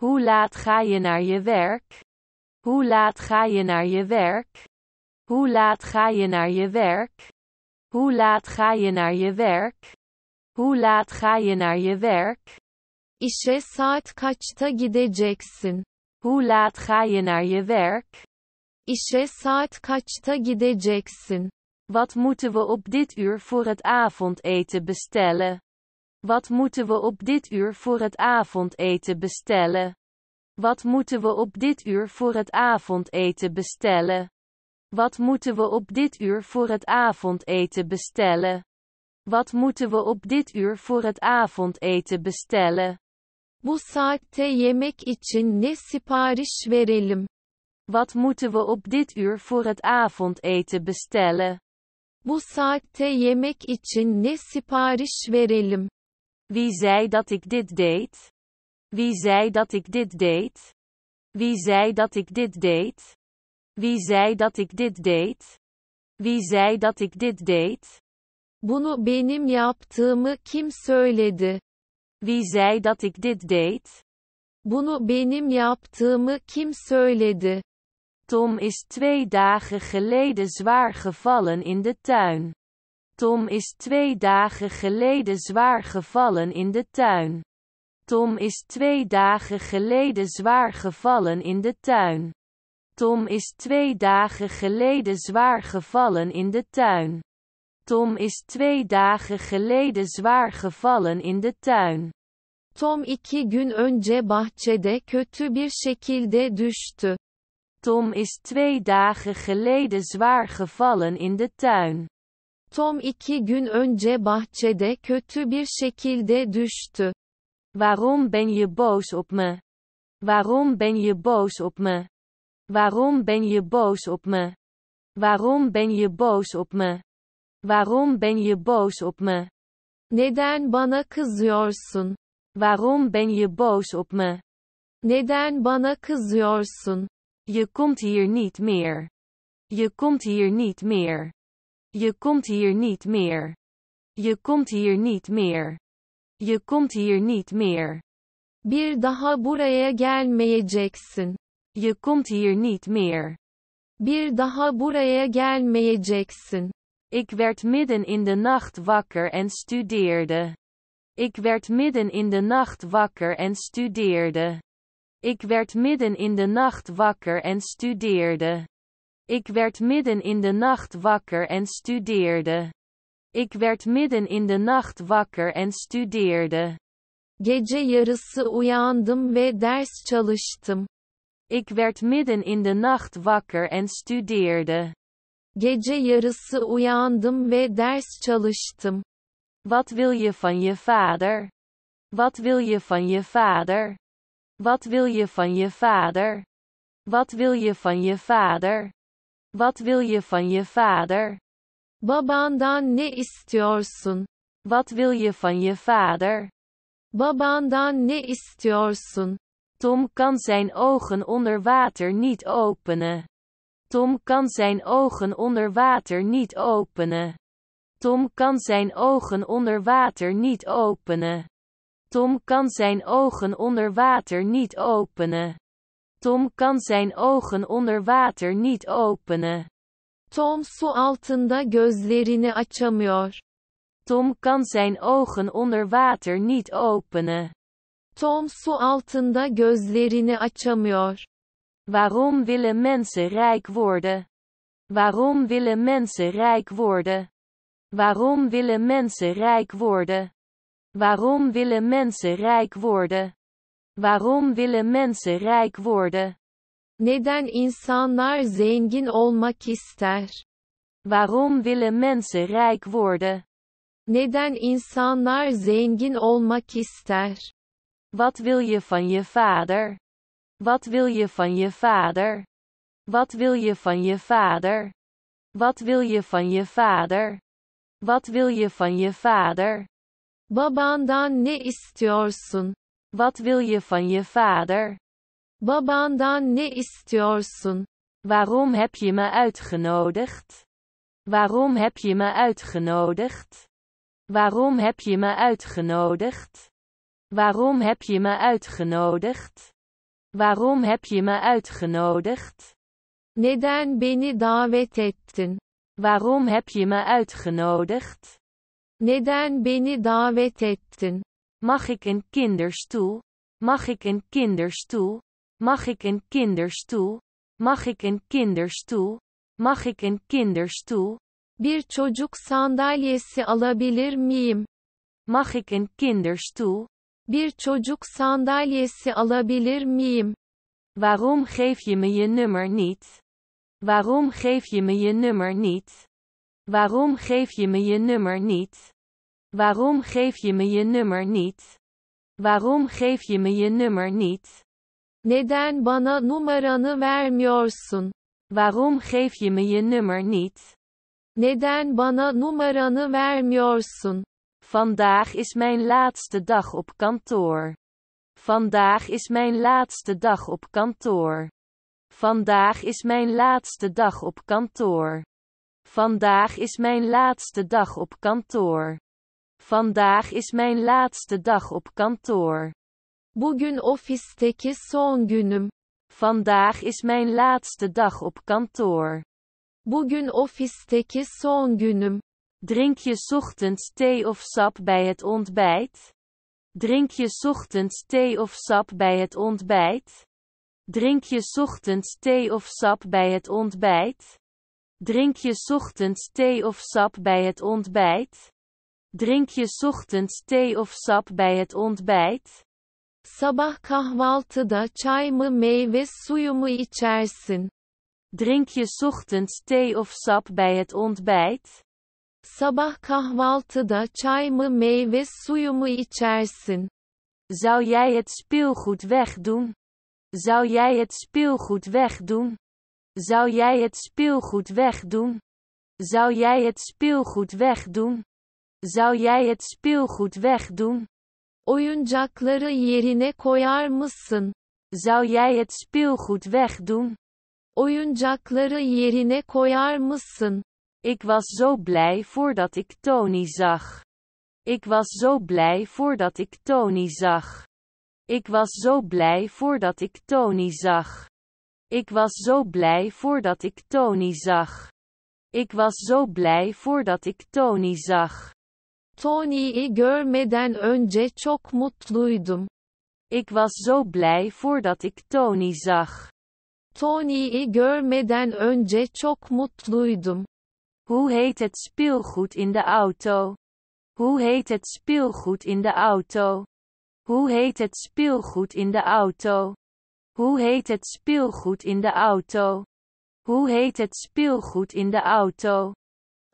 Hoe laat ga je naar je werk? Hoe laat ga je naar je werk? Hoe laat ga je naar je werk? Hoe laat ga je naar je werk? Hoe laat ga je naar je werk? İşe saat kaçta gideceksin? Hoe laat ga je naar je werk? İşe saat kaçta gideceksin? Wat moeten we op dit uur voor het avondeten bestellen? Wat moeten we op dit uur voor het avondeten bestellen? Wat moeten we op dit uur voor het avondeten bestellen? Wat moeten we op dit uur voor het avondeten bestellen? Wat moeten we op dit uur voor het avondeten bestellen? Bu saatte yemek için ne sipariş verelim? Wat moeten we op dit uur voor het avondeten bestellen? Bu saatte yemek için ne sipariş verelim? Wie zei dat ik dit deed? Wie zei dat ik dit deed? Wie zei dat ik dit deed? Wie zei dat ik dit deed? Wie zei dat ik dit deed? Bunu benim yaptığımı kim söyledi? Wie zei dat ik dit deed? Bunu benim yaptığımı kim söyledi? Tom is twee dagen geleden zwaar gevallen in de tuin. Tom is twee dagen geleden zwaar gevallen in de tuin. Tom is twee dagen geleden zwaar gevallen in de tuin. Tom is twee dagen geleden zwaar gevallen in de tuin. Tom is twee dagen geleden zwaar gevallen in de tuin. Tom iki gün önce bahçede kötü bir şekilde düştü. Tom is twee dagen geleden zwaar gevallen in de tuin. Tom iki gün önce bahçede kötü bir şekilde düştü. Waarom ben je boos op me? Waarom ben je boos op me? Waarom ben je boos op me? Waarom ben je boos op me? Waarom ben je boos op me? Neden bana kızıyorsun? Waarom ben je boos op me? Neden bana kızıyorsun? Je komt hier niet meer. Je komt hier niet meer. Je komt hier niet meer. Je komt hier niet meer. Je komt hier niet meer. Bir daha buraya gelmeyeceksin. Je komt hier niet meer. Bir daha buraya gelmeyeceksin. Ik werd midden in de nacht wakker en studeerde. Ik werd midden in de nacht wakker en studeerde. Ik werd midden in de nacht wakker en studeerde. Ik werd midden in de nacht wakker en studeerde. Ik werd midden in de nacht wakker en studeerde. Gece yarısı uyandım ve ders çalıştım. Ik werd midden in de nacht wakker en studeerde. Gece yarısı uyandım ve ders çalıştım. Wat wil je van je vader? Wat wil je van je vader? Wat wil je van je vader? Wat wil je van je vader? Wat wil je van je vader? Babandan ne istiyorsun? Wat wil je van je vader? Babandan ne istiyorsun? Tom kan zijn ogen onder water niet openen. Tom kan zijn ogen onder water niet openen. Tom kan zijn ogen onder water niet openen. Tom kan zijn ogen onder water niet openen. Tom kan zijn ogen onder water niet openen. Tom su altında gözlerini açamıyor. Tom kan zijn ogen onder water niet openen. Tom su altında gözlerini açamıyor. Waarom willen mensen rijk worden? Waarom willen mensen rijk worden? Waarom willen mensen rijk worden? Waarom willen mensen rijk worden? Waarom willen mensen rijk worden? Neden insanlar zengin olmak ister? Waarom willen mensen rijk worden? Neden insanlar zengin olmak ister? Wat wil je van je vader? Wat wil je van je vader? Wat wil je van je vader? Wat wil je van je vader? Wat wil je van je vader? Babandan ne istiyorsun? Wat wil je van je vader? Babandan ne istiyorsun? Waarom heb je me uitgenodigd? Waarom heb je me uitgenodigd? Waarom heb je me uitgenodigd? Waarom heb je me uitgenodigd? Waarom heb je me uitgenodigd? Neden beni davet ettin? Waarom heb je me uitgenodigd? Neden beni davet ettin? Mag ik een kinderstoel? Mag ik een kinderstoel? Mag ik een kinderstoel? Mag ik een kinderstoel? Mag ik een kinderstoel? Bir çocuk sandalyesi alabilir miyim? Mag ik een kinderstoel? Bir çocuk sandalyesi alabilir miyim? Waarom geef je me je nummer niet? Waarom geef je me je nummer niet? Waarom geef je me je nummer niet? Waarom geef je me je nummer niet? Waarom geef je me je nummer niet? Neden bana numaranı vermiyorsun? Waarom geef je me je nummer niet? Neden bana numaranı vermiyorsun? Vandaag is mijn laatste dag op kantoor. Vandaag is mijn laatste dag op kantoor. Vandaag is mijn laatste dag op kantoor. Vandaag is mijn laatste dag op kantoor. Vandaag is mijn laatste dag op kantoor. Bugün ofisteki son günüm. Vandaag is mijn laatste dag op kantoor. Bugün ofisteki son günüm. Drink je ochtends thee of sap bij het ontbijt? Drink je ochtends thee of sap bij het ontbijt? Drink je ochtends thee of sap bij het ontbijt? Drink je ochtends thee of sap bij het ontbijt? Drink je ochtends thee of sap bij het ontbijt? Sabah kahvaltıda çay mı meyve suyu mu içersin? Drink je ochtends thee of sap bij het ontbijt? Sabah kahvaltıda çay mı meyve suyu mu içersin? Zou jij het speelgoed wegdoen? Zou jij het speelgoed wegdoen? Zou jij het speelgoed wegdoen? Zou jij het speelgoed wegdoen? Zou jij het speelgoed wegdoen? Oyuncakları yerine koyar mısın? Zou jij het speelgoed wegdoen? Oyuncakları yerine koyar mısın? Ik was zo blij voordat ik Tony zag. Ik was zo blij voordat ik Tony zag. Ik was zo blij voordat ik Tony zag. Ik was zo blij voordat ik Tony zag. Ik was zo blij voordat ik Tony zag. Tony'yi görmeden önce çok mutluydum. Ik was zo blij voordat ik Tony zag. Tony'yi görmeden önce çok mutluydum. Hoe heet het speelgoed in de auto? Hoe heet het speelgoed in de auto? Hoe heet het speelgoed in de auto? Hoe heet het speelgoed in de auto? Hoe heet het speelgoed in de auto?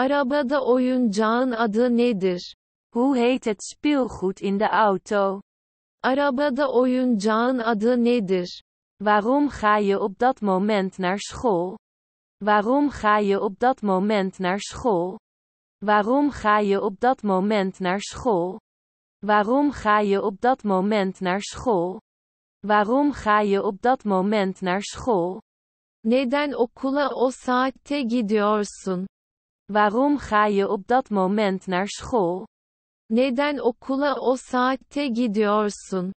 Arabada oyuncağın adı nedir? Hoe heet het speelgoed in de auto? Arabada oyuncağın adı nedir? Waarom ga je op dat moment naar school? Waarom ga je op dat moment naar school? Waarom ga je op dat moment naar school? Waarom ga je op dat moment naar school? Waarom ga je op dat moment naar school? Neden okula o saatte gidiyorsun? Waarom ga je op dat moment naar school? Neden okula o saatte gidiyorsun?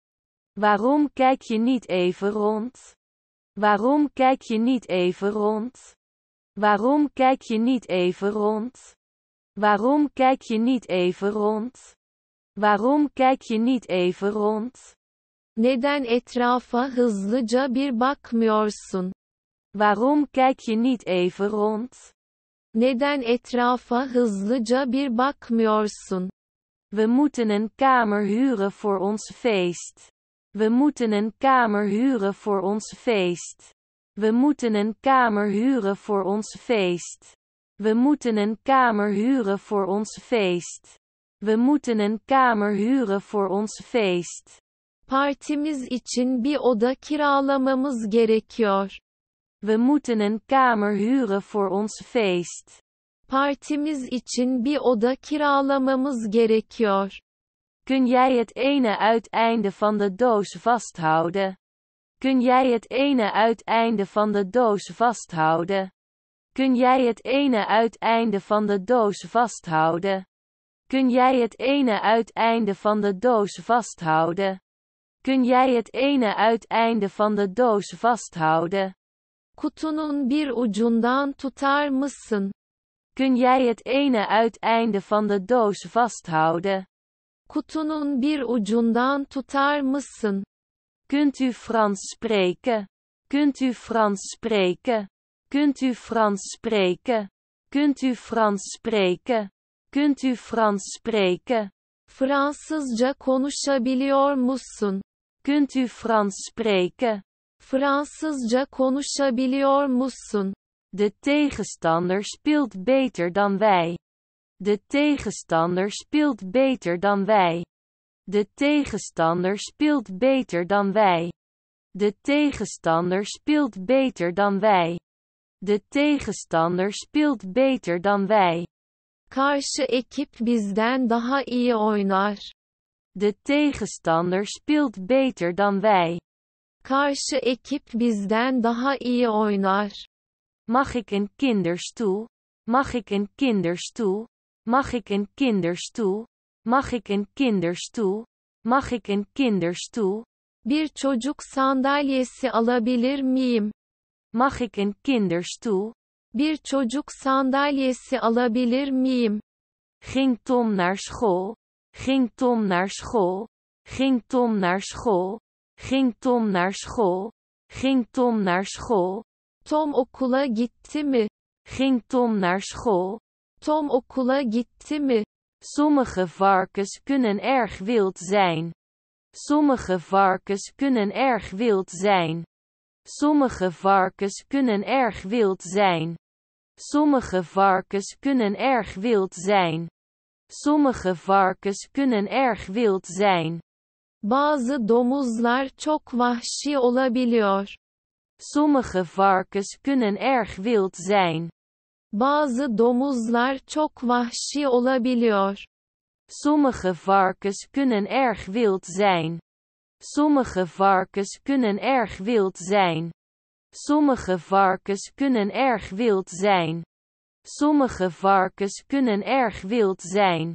Waarom kijk je niet even rond? Waarom kijk je niet even rond? Waarom kijk je niet even rond? Waarom kijk je niet even rond? Waarom kijk je niet even rond? Neden etrafa hızlıca bir bakmıyorsun? Waarom kijk je niet even rond? Neden etrafa hızlıca bir bakmıyorsun? We moeten een kamer huren voor ons feest. We moeten een kamer huren voor ons feest. We moeten een kamer huren voor ons feest. We moeten een kamer huren voor ons feest. We moeten een kamer huren voor ons feest. Partimiz için bir oda kiralamamız gerekiyor. We moeten een kamer huren voor ons feest. Partimiz için bir oda kiralamamız gerekiyor. Kun jij het ene uiteinde van de doos vasthouden? Kun jij het ene uiteinde van de doos vasthouden? Kun jij het ene uiteinde van de doos vasthouden? Kun jij het ene uiteinde van de doos vasthouden? Kun jij het ene uiteinde van de doos vasthouden? Kutunun bir ucundan tutar mısın? Kun jij het ene uiteinde van de doos vasthouden? Kutunun bir ucundan tutar mısın? Kunt u Frans spreken? Kunt u Frans spreken? Kunt u Frans spreken? Kunt u Frans spreken? Kunt u Frans spreken? Fransızca konuşabiliyor musun? Kunt u Frans spreken? Fransızca konuşabiliyor musun? De tegenstander speelt beter dan wij. De tegenstander speelt beter dan wij. De tegenstander speelt beter dan wij. De tegenstander speelt beter dan wij. De tegenstander speelt beter dan wij. Karşı ekip bizden daha iyi oynar. De tegenstander speelt beter dan wij. Karşı ekip bizden daha iyi oynar. Mag ik een kinderstoel? Mag ik een kinderstoel? Mag ik een kinderstoel? Mag ik een kinderstoel? Mag ik een kinderstoel? Bir çocuk sandalyesi alabilir miyim? Mag ik een kinderstoel? Bir çocuk sandalyesi alabilir miyim? Ging Tom naar school? Ging Tom naar school? Ging Tom naar school? Ging Tom naar school? Ging Tom naar school? Tom okula gitti mi? Ging Tom naar school? Tom okula gitti mi? Sommige varkens kunnen erg wild zijn. Sommige varkens kunnen erg wild zijn. Sommige varkens kunnen erg wild zijn. Sommige varkens kunnen erg wild zijn. Sommige varkens kunnen erg wild zijn. Bazı domuzlar çok vahşi olabiliyor. Sommige varkens kunnen erg wild zijn. Bazı domuzlar çok vahşi olabiliyor. Sommige varkens kunnen erg wild zijn. Sommige varkens kunnen erg wild zijn. Sommige varkens kunnen erg wild zijn. Sommige varkens kunnen erg wild zijn.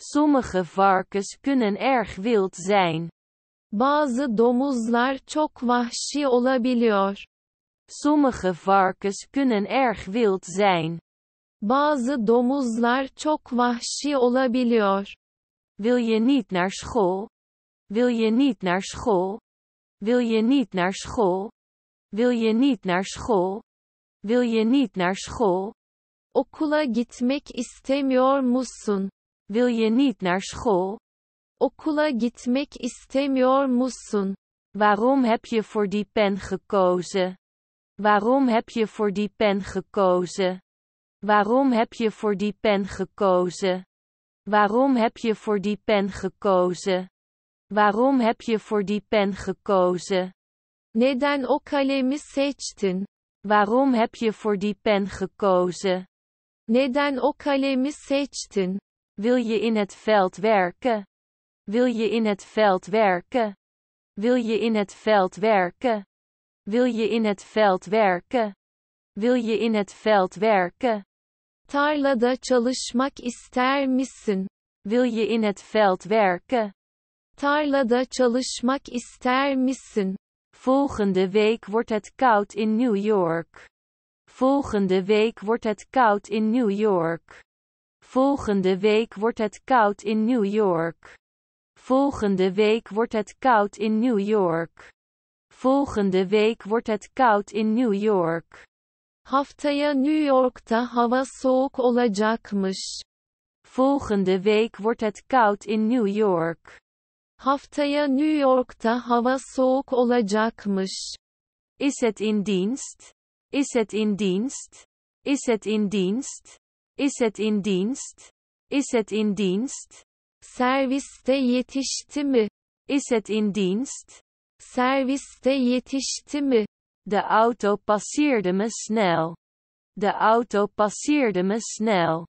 Sommige varkens kunnen erg wild zijn. Bazı domuzlar çok vahşi olabiliyor. Sommige varkens kunnen erg wild zijn. Bazı domuzlar çok vahşi olabiliyor. Wil je niet naar school? Wil je niet naar school? Wil je niet naar school? Wil je niet naar school? Wil je niet naar school? Okula gitmek istemiyor musun? Wil je niet naar school? Okula gitmek istemiyor musun? Waarom heb je voor die pen gekozen? Waarom heb je voor die pen gekozen? Waarom heb je voor die pen gekozen? Waarom heb je voor die pen gekozen? Waarom heb je voor die pen gekozen? Neden o kalemi seçtin? Waarom heb je voor die pen gekozen? Neden o kalemi seçtin? Wil je in het veld werken? Wil je in het veld werken? Wil je in het veld werken? Wil je in het veld werken? Wil je in het veld werken? Tarlada çalışmak ister misin? Wil je in het veld werken? Tarlada çalışmak ister misin? Volgende week wordt het koud in New York. Volgende week wordt het koud in New York. Volgende week wordt het koud in New York. Volgende week wordt het koud in New York. Volgende week wordt het koud in New York. Haftaya New York'ta hava soğuk olacakmış. Volgende week wordt het koud in New York. Haftaya New York'ta hava soğuk olacakmış. Is het in dienst? Is het in dienst? Is het in dienst? Is het in dienst? Is het in dienst? Serviste yetişti mi? Is het in dienst? Serviste yetişti mi? De auto passeerde me snel. De auto passeerde me snel.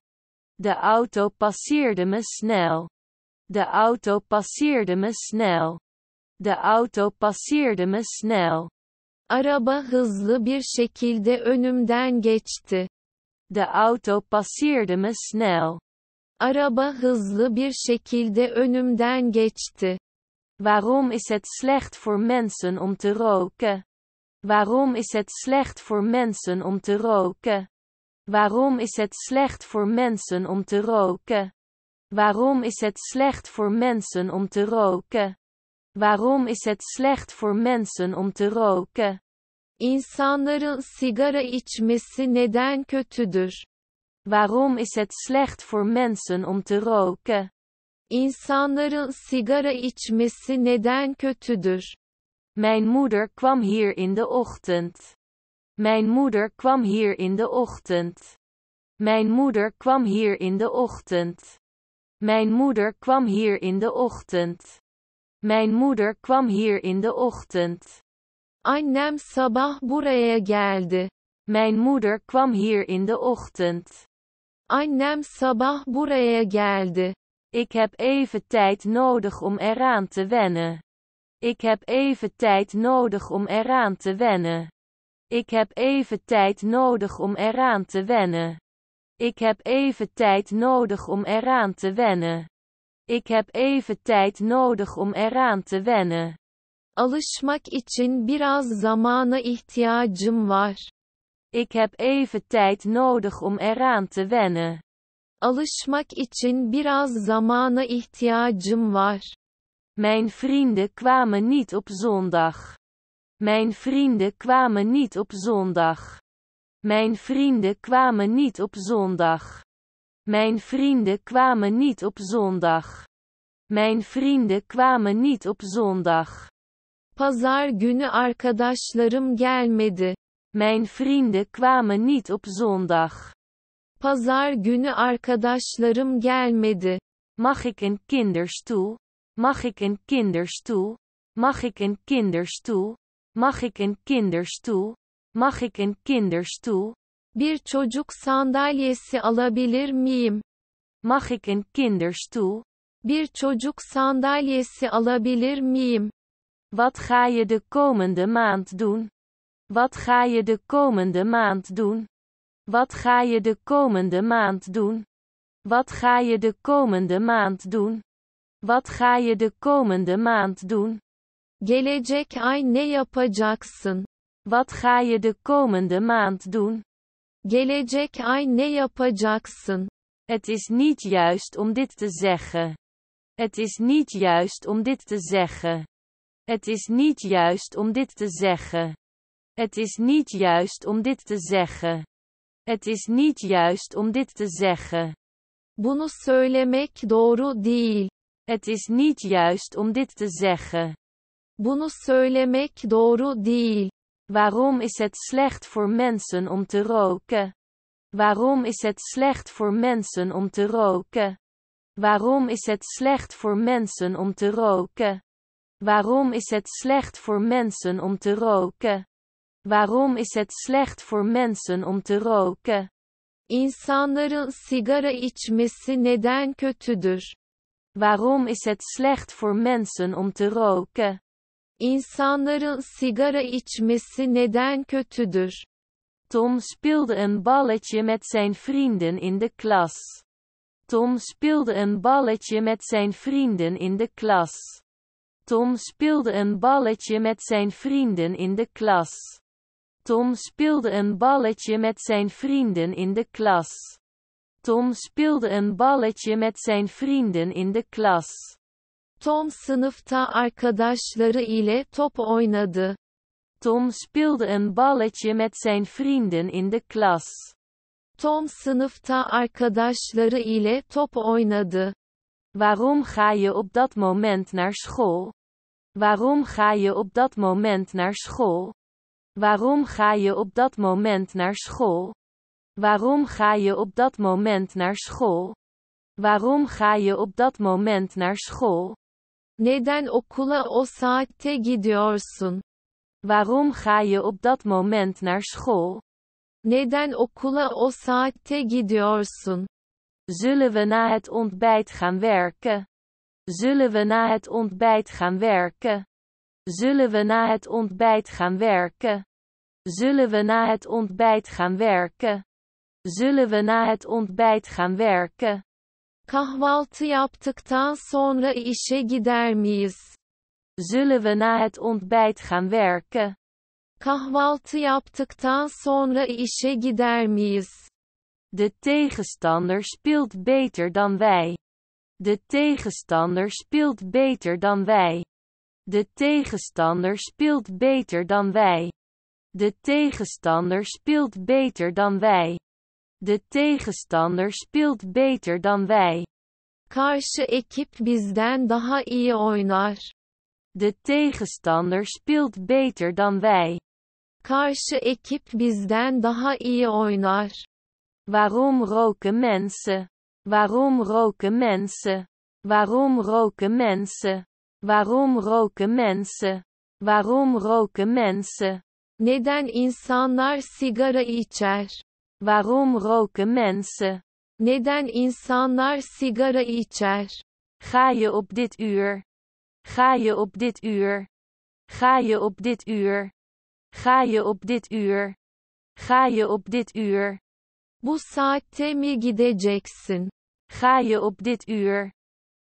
De auto passeerde me snel. De auto passeerde me snel. De auto passeerde me snel. Araba hızlı bir şekilde önümden geçti. De auto passeerde me snel. Araba hızlı bir şekilde önümden geçti. Waarom is het slecht voor mensen om te roken? Waarom is het slecht voor mensen om te roken? Waarom is het slecht voor mensen om te roken? Waarom is het slecht voor mensen om te roken? Waarom is het slecht voor mensen om te roken? İnsanların sigara içmesi neden kötüdür? Waarom is het slecht voor mensen om te roken? İnsanların sigara içmesi neden kötüdür? Mijn moeder kwam hier in de ochtend. Mijn moeder kwam hier in de ochtend. Mijn moeder kwam hier in de ochtend. Mijn moeder kwam hier in de ochtend. Mijn moeder kwam hier in de ochtend. Annem sabah buraya geldi. Mijn moeder kwam hier in de ochtend. Annem sabah buraya geldi. Ik heb even tijd nodig om eraan te wennen. Ik heb even tijd nodig om eraan te wennen. Ik heb even tijd nodig om eraan te wennen. Ik heb even tijd nodig om eraan te wennen. Ik heb even tijd nodig om eraan te wennen. Alışmak için biraz zamana ihtiyacım var. Ik heb even tijd nodig om eraan te wennen. Alışmak için biraz zamana ihtiyacım var. Mijn vrienden kwamen niet op zondag. Mijn vrienden kwamen niet op zondag. Mijn vrienden kwamen niet op zondag. Mijn vrienden kwamen niet op zondag. Mijn vrienden kwamen niet op zondag. Pazar günü arkadaşlarım gelmedi. Mijn vrienden kwamen niet op zondag. Pazar günü arkadaşlarım gelmedi. Mag ik een kinderstoel? Mag ik een kinderstoel? Mag ik een kinderstoel? Mag ik een kinderstoel? Mag ik een kinderstoel? Bir çocuk sandalyesi alabilir miyim? Mag ik een kinderstoel? Bir çocuk sandalyesi alabilir miyim? Wat ga je de komende maand doen? Wat ga je de komende maand doen? Wat ga je de komende maand doen? Wat ga je de komende maand doen? Wat ga je de komende maand doen? Gelecek ay ne yapacaksın? Wat ga je de komende maand doen? Gelecek ay ne yapacaksın? Het is niet juist om dit te zeggen. Het is niet juist om dit te zeggen. Het is niet juist om dit te zeggen. Het is niet juist om dit te zeggen. Het is niet juist om dit te zeggen. Bunu söylemek doğru değil. Het is niet juist om dit te zeggen. Bunu söylemek doğru değil. Waarom is het slecht voor mensen om te roken? Waarom is het slecht voor mensen om te roken? Waarom is het slecht voor mensen om te roken? Waarom is het slecht voor mensen om te roken? Waarom is het slecht voor mensen om te roken? İnsanların sigara içmesi neden kötüdür? Waarom is het slecht voor mensen om te roken? İnsanların sigara içmesi neden kötüdür? Tom speelde een balletje met zijn vrienden in de klas. Tom speelde een balletje met zijn vrienden in de klas. Tom speelde een balletje met zijn vrienden in de klas. Tom speelde een balletje met zijn vrienden in de klas. Tom speelde een balletje met zijn vrienden in de klas. Tom sınıfta arkadaşları ile top oynadı. Tom speelde een balletje met zijn vrienden in de klas. Tom sınıfta arkadaşları ile top oynadı. Waarom ga je op dat moment naar school? Waarom ga je op dat moment naar school? Waarom ga je op dat moment naar school? Waarom ga je op dat moment naar school? Waarom ga je op dat moment naar school? Neden okula o saatte gidiyorsun? Waarom ga je op dat moment naar school? Neden okula o saatte gidiyorsun? Zullen we na het ontbijt gaan werken? Zullen we na het ontbijt gaan werken? Zullen we na het ontbijt gaan werken? Zullen we na het ontbijt gaan werken? Zullen we na het ontbijt gaan werken? Kahvaltı yaptıktan sonra işe gider miyiz? Zullen we na het ontbijt gaan werken? Kahvaltı yaptıktan sonra işe gider miyiz? De tegenstander speelt beter dan wij. De tegenstander speelt beter dan wij. De tegenstander speelt beter dan wij. De tegenstander speelt beter dan wij. De tegenstander speelt beter dan wij. Karşı ekip bizden daha iyi oynar. De tegenstander speelt beter dan wij. Karşı ekip bizden daha iyi oynar. Waarom roken mensen? Waarom roken mensen? Waarom roken mensen? Waarom roken mensen? Waarom roken mensen? Neden insanlar sigara içer? Waarom roken mensen? Neden insanlar sigara içer? Ga je op dit uur? Ga je op dit uur? Ga je op dit uur? Ga je op dit uur? Ga je op dit uur? Bu saatte mi gideceksin? Ga je op dit uur?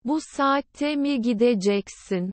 Bu saatte mi gideceksin?